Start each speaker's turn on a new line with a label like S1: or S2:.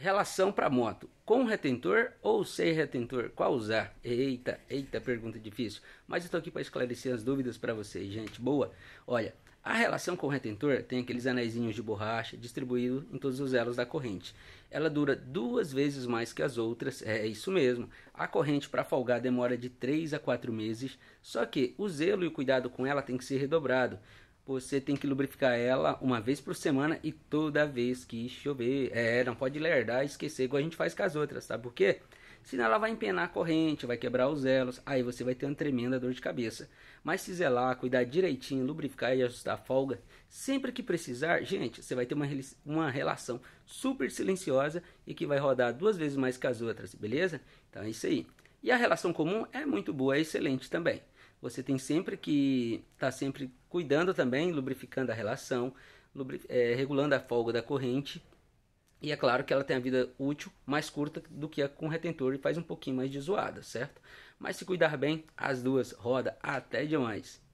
S1: Relação para moto, com retentor ou sem retentor? Qual usar? Eita, eita, pergunta difícil. Mas eu aqui para esclarecer as dúvidas para vocês, gente. Boa. Olha, a relação com o retentor tem aqueles anezinhos de borracha distribuídos em todos os elos da corrente. Ela dura duas vezes mais que as outras, é isso mesmo. A corrente para folgar demora de 3 a 4 meses, só que o zelo e o cuidado com ela tem que ser redobrado, você tem que lubrificar ela uma vez por semana e toda vez que chover. É, não pode lerdar e esquecer, igual a gente faz com as outras, sabe por quê? Senão ela vai empenar a corrente, vai quebrar os elos, aí você vai ter uma tremenda dor de cabeça. Mas se zelar, cuidar direitinho, lubrificar e ajustar a folga, sempre que precisar, gente, você vai ter uma, uma relação super silenciosa e que vai rodar duas vezes mais que as outras, beleza? Então é isso aí. E a relação comum é muito boa, é excelente também. Você tem sempre que estar tá sempre cuidando também, lubrificando a relação, lubri é, regulando a folga da corrente. E é claro que ela tem a vida útil mais curta do que a com retentor e faz um pouquinho mais de zoada, certo? Mas se cuidar bem, as duas roda até demais.